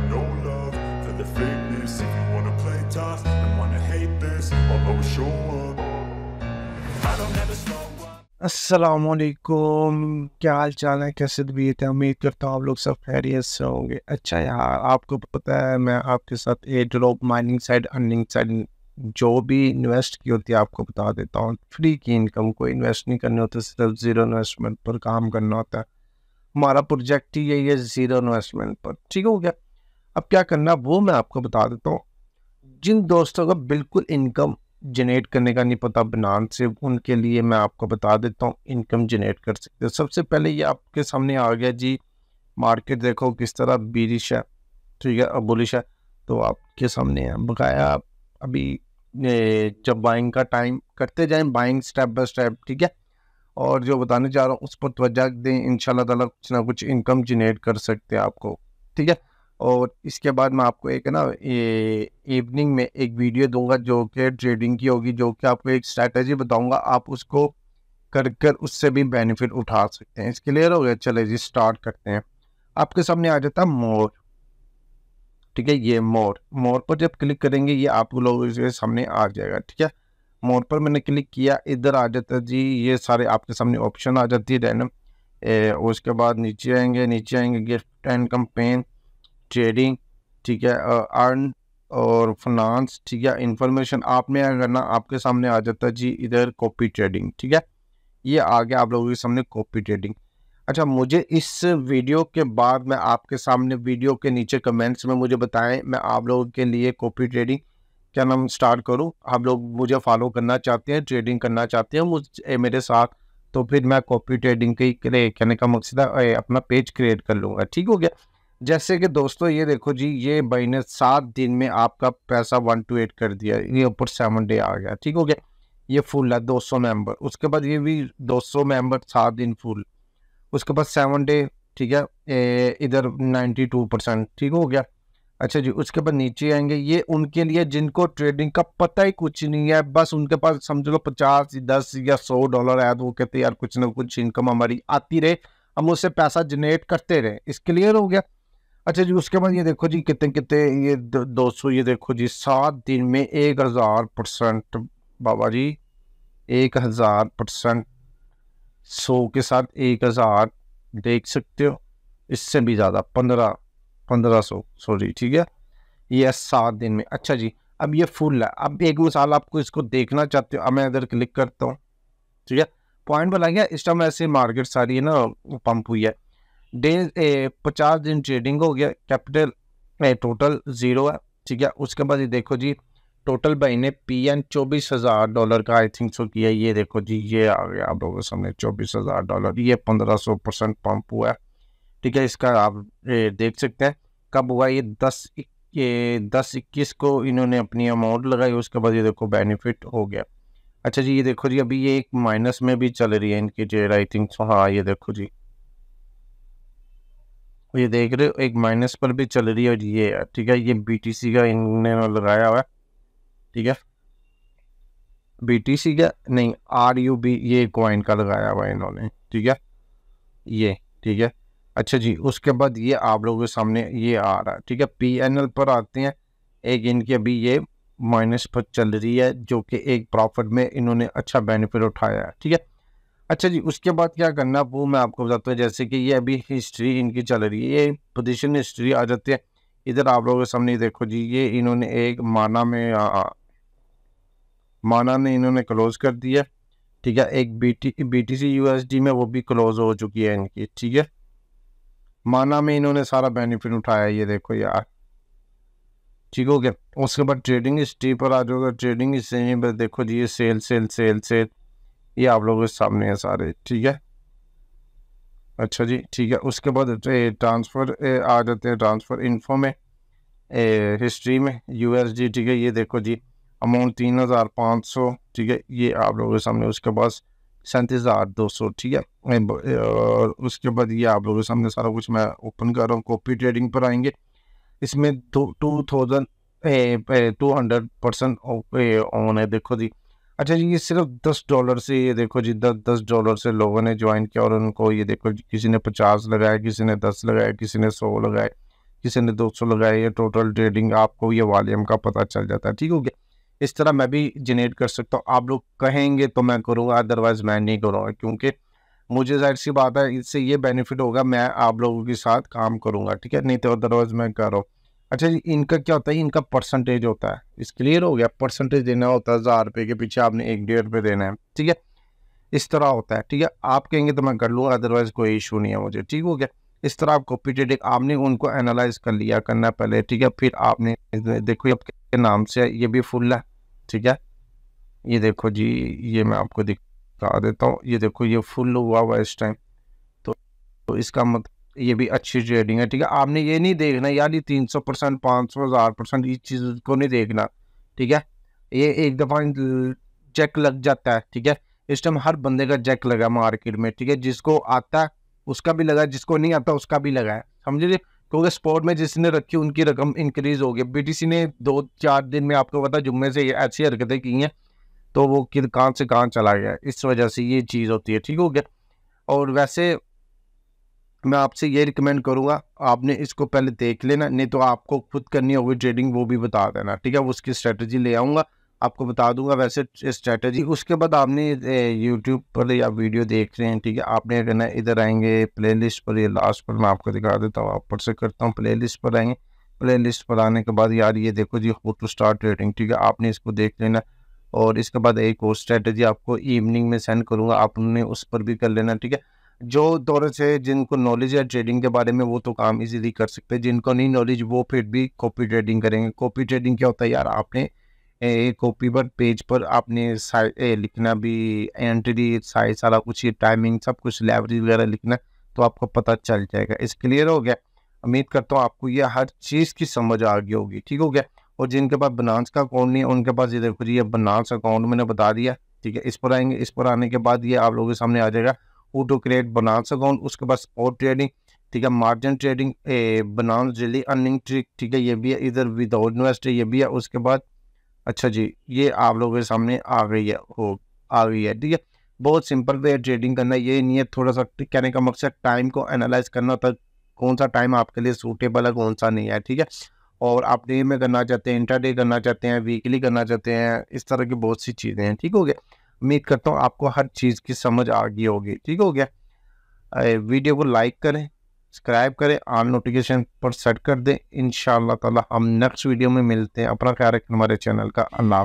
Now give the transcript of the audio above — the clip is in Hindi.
got no love for the fakeness If you wanna play tough and wanna hate this I'll always show up I don't ever slow असलकुम क्या हाल चाल है कैसे तबीयत है उम्मीद करता हूँ आप लोग सब खैरियत से होंगे अच्छा यार आपको पता है मैं आपके साथ airdrop mining side earning side जो भी इन्वेस्ट की होती है आपको बता देता हूँ फ्री की इनकम को इन्वेस्ट नहीं करनी होता सिर्फ ज़ीरो इन्वेस्टमेंट पर काम करना होता है हमारा प्रोजेक्ट ही यही है ज़ीरो इन्वेस्टमेंट पर ठीक हो गया अब क्या करना वो मैं आपको बता देता हूँ जिन दोस्तों का बिल्कुल इनकम जनरेट करने का नहीं पता बनान से उनके लिए मैं आपको बता देता हूँ इनकम जनरेट कर सकते हो सबसे पहले ये आपके सामने आ गया जी मार्केट देखो किस तरह बीरिश है ठीक है अबुलिश है तो आपके सामने है बकाया आप अभी जब बाइंग का टाइम करते जाएं बाइंग स्टेप बाय स्टेप ठीक है और जो बताने जा रहा हूँ उस पर तोज्जा दें इन शाला कुछ ना कुछ इनकम जनरेट कर सकते हैं आपको ठीक है और इसके बाद मैं आपको एक ना ये इवनिंग में एक वीडियो दूंगा जो कि ट्रेडिंग की होगी जो कि आपको एक स्ट्रैटेजी बताऊंगा आप उसको कर कर उससे भी बेनिफिट उठा सकते हैं क्लियर हो गया चले जी स्टार्ट करते हैं आपके सामने आ जाता है मोर ठीक है ये मोर मोर पर जब क्लिक करेंगे ये आप लोगों के सामने आ जाएगा ठीक है मोर पर मैंने क्लिक किया इधर आ जाता है जी ये सारे आपके सामने ऑप्शन आ जाती है रैंडम उसके बाद नीचे आएंगे नीचे आएंगे गिफ्ट एंड कंपेन ट्रेडिंग ठीक है अर्न और फाइनेंस ठीक है इंफॉर्मेशन आपने अगर ना आपके सामने आ जाता है जी इधर कॉपी ट्रेडिंग ठीक है ये आ गया आप लोगों के सामने कॉपी ट्रेडिंग अच्छा मुझे इस वीडियो के बाद मैं आपके सामने वीडियो के नीचे कमेंट्स में मुझे बताएं मैं आप लोगों के लिए कॉपी ट्रेडिंग क्या नाम स्टार्ट करूं आप लोग मुझे फॉलो करना चाहते हैं ट्रेडिंग करना चाहते हैं मुझे मेरे साथ तो फिर मैं कॉपी ट्रेडिंग के कहने का मकसद अपना पेज क्रिएट कर लूँगा ठीक हो गया जैसे कि दोस्तों ये देखो जी ये महीने सात दिन में आपका पैसा वन टू एट कर दिया ये ऊपर सेवन डे आ गया ठीक हो गया ये फुल है दो सौ मेम्बर उसके बाद ये भी दो सौ मेम्बर सात दिन फुल उसके बाद सेवन डे ठीक है ए, इधर नाइन्टी टू परसेंट ठीक हो गया अच्छा जी उसके बाद नीचे आएंगे ये उनके लिए जिनको ट्रेडिंग का पता ही कुछ नहीं है बस उनके पास समझ लो पचास दस या सौ डॉलर आया तो वो कहते यार कुछ ना कुछ इनकम हमारी आती रहे हम उससे पैसा जनरेट करते रहे इसके क्लियर हो गया अच्छा जी उसके बाद ये देखो जी कितने कितने ये दो सौ ये देखो जी सात दिन में एक हज़ार परसेंट बाबा जी एक हज़ार परसेंट सौ के साथ एक हज़ार देख सकते हो इससे भी ज़्यादा पंद्रह पंद्रह सौ सॉरी ठीक है ये सात दिन में अच्छा जी अब ये फुल है अब एक मिसाल आपको इसको देखना चाहते हो अब मैं इधर क्लिक करता हूँ ठीक है पॉइंट बनाएंगे इस टाइम ऐसे मार्केट सारी है ना पंप हुई है डे पचास दिन ट्रेडिंग हो गया कैपिटल टोटल ज़ीरो है ठीक है उसके बाद ये देखो जी टोटल भाई ने पी एन चौबीस हज़ार डॉलर का आई थिंक सो किया ये देखो जी ये आ गया आप लोगों के सामने चौबीस हज़ार डॉलर ये पंद्रह सौ परसेंट पम्प हुआ है ठीक है इसका आप देख सकते हैं कब हुआ ये दस ये दस इक्कीस को इन्होंने अपनी अमाउंट लगाई उसके बाद ये देखो बेनिफिट हो गया अच्छा जी ये देखो जी अभी ये एक माइनस में भी चल रही है इनकी जो आई थिंक सो हाँ ये देखो जी ये देख रहे हो एक माइनस पर भी चल रही है और ये है ठीक है ये बीटीसी का इन्होंने लगाया हुआ है ठीक है बीटीसी का नहीं आर यू बी ये कॉइन का लगाया हुआ है इन्होंने ठीक है ये ठीक है अच्छा जी उसके बाद ये आप लोगों के सामने ये आ रहा है ठीक है पी एन एल पर आते हैं एक इनकी अभी ये माइनस पर चल रही है जो कि एक प्रॉफिट में इन्होंने अच्छा बेनिफिट उठाया है ठीक है अच्छा जी उसके बाद क्या करना वो मैं आपको बताता हूँ जैसे कि ये अभी हिस्ट्री इनकी चल रही है ये पोजिशन हिस्ट्री आ जाती है इधर आप लोगों के सामने देखो जी ये इन्होंने एक माना में आ, आ, माना ने इन्होंने क्लोज कर दिया ठीक है एक B T B T C U में वो भी क्लोज हो चुकी है इनकी ठीक है माना में इन्होंने सारा बेनिफिट उठाया ये देखो यार ठीक हो गया उसके बाद ट्रेडिंग हिस्ट्री पर आ जाओगे ट्रेडिंग हिस्ट्री पर देखो जी ये सेल सेल सेल सेल ये आप लोगों के सामने है सारे ठीक है अच्छा जी ठीक है उसके बाद ट्रांसफ़र आ जाते हैं ट्रांसफ़र इन्फो में ए, हिस्ट्री में यूएसडी ठीक है ये देखो जी अमाउंट तीन हज़ार पाँच सौ ठीक है ये आप लोगों के सामने उसके पास सैंतीस हज़ार दो सौ ठीक है और उसके बाद ये आप लोगों के सामने सारा कुछ मैं ओपन कर रहा हूँ कॉपी ट्रेडिंग पर आएंगे इसमें two thousand two hundred percent on है देखो जी अच्छा जी ये सिर्फ दस डॉलर से ये देखो जी दस दस डॉलर से लोगों ने ज्वाइन किया और उनको ये देखो किसी ने पचास लगाया किसी ने दस लगाया किसी ने सौ लगाए किसी ने दो सौ लगाए ये टोटल ट्रेडिंग आपको ये वॉल्यूम का पता चल जाता है ठीक हो गया इस तरह मैं भी जनरेट कर सकता हूँ आप लोग कहेंगे तो मैं करूँगा अदरवाइज़ मैं नहीं करूँगा क्योंकि मुझे जाहिर सी बात है इससे ये बेनिफिट होगा मैं आप लोगों के साथ काम करूँगा ठीक है नहीं तो अदरवाइज़ मैं कर रहा हूँ अच्छा जी इनका क्या होता है इनका परसेंटेज होता है इस क्लियर हो गया परसेंटेज देना होता है हज़ार रुपये के पीछे आपने एक डेढ़ रुपये देना है ठीक है इस तरह होता है ठीक है आप कहेंगे तो मैं कर लूँगा अदरवाइज़ कोई इशू नहीं है मुझे ठीक हो गया इस तरह आप कॉपी आपने उनको एनालाइज कर लिया करना पहले ठीक है फिर आपने देखो आपके नाम से ये भी फुल है ठीक है ये देखो जी ये मैं आपको दिखा देता हूँ ये देखो ये फुल हुआ हुआ इस टाइम तो, तो इसका मतलब ये भी अच्छी ट्रेडिंग है ठीक है आपने ये नहीं देखना यार ये तीन सौ परसेंट पाँच सौ हज़ार परसेंट इस चीज़ को नहीं देखना ठीक है ये एक दफ़ा चेक लग जाता है ठीक है इस टाइम हर बंदे का चेक लगा मार्केट में ठीक है जिसको आता है उसका भी लगा जिसको नहीं आता उसका भी लगा है समझ लीजिए क्योंकि स्पोर्ट में जिसने रखी उनकी रकम इंक्रीज हो गई बी ने दो चार दिन में आपको पता जुम्मे से ऐसी हरकतें की हैं तो वो कहाँ से कहाँ चला गया इस वजह से ये चीज़ होती है ठीक हो गया और वैसे मैं आपसे ये रिकमेंड करूँगा आपने इसको पहले देख लेना नहीं तो आपको खुद करनी होगी ट्रेडिंग वो भी बता देना ठीक है उसकी स्ट्रेटजी ले आऊँगा आपको बता दूंगा वैसे स्ट्रेटजी उसके बाद आपने यूट्यूब पर या वीडियो देख रहे हैं ठीक है आपने कहना इधर आएंगे प्लेलिस्ट पर या लास्ट पर मैं आपको दिखा देता हूँ ऊपर से करता हूँ प्लेलिस्ट पर आएंगे प्लेलिस्ट पर आने के बाद यार ये देखो जी खुद टू स्टार्ट ट्रेडिंग ठीक है आपने इसको देख लेना और इसके बाद एक और स्ट्रेटजी आपको इवनिंग में सेंड करूँगा आपने उस पर भी कर लेना ठीक है जो दोनों से जिनको नॉलेज है ट्रेडिंग के बारे में वो तो काम इजीली कर सकते हैं जिनको नहीं नॉलेज वो फिर भी कॉपी ट्रेडिंग करेंगे कॉपी ट्रेडिंग क्या होता है यार आपने एक कॉपी पर पेज पर आपने ए, लिखना भी एंट्री साइज सारा कुछ टाइमिंग सब कुछ लाइब्रेरी वगैरह लिखना तो आपको पता चल जाएगा इस क्लियर हो गया उम्मीद करता हूँ आपको ये हर चीज़ की समझ आ गई होगी ठीक हो गया और जिनके पास बनास का अकाउंट नहीं है उनके पास ये देखो जी ये बनास अकाउंट मैंने बता दिया ठीक है इस पर आएंगे इस पर आने के बाद ये आप लोगों के सामने आ जाएगा ऑटो क्रिएट बना सकूँ उसके पास और ट्रेडिंग ठीक है margin trading bonus daily earning trick ठीक है ये भी है इधर विदाउट इन्वेस्ट ये भी है उसके बाद अच्छा जी ये आप लोगों के सामने आ गई है हो आ गई है ठीक है बहुत सिंपल वे ट्रेडिंग करना ये नहीं है थोड़ा सा कहने का मकसद टाइम को एनालाइज करना होता कौन सा टाइम आपके लिए सूटेबल है कौन सा नहीं है ठीक है और आप डे में करना चाहते हैं इंटर करना चाहते हैं वीकली करना चाहते हैं इस तरह की बहुत सी चीज़ें हैं ठीक हो गया उम्मीद करता हूँ आपको हर चीज़ की समझ आ गई होगी ठीक हो गया वीडियो को लाइक करें सब्सक्राइब करें ऑल नोटिफिकेशन पर सेट कर दें इन ताला हम नेक्स्ट वीडियो में मिलते हैं अपना ख्याल रखें हमारे चैनल का अल्लाह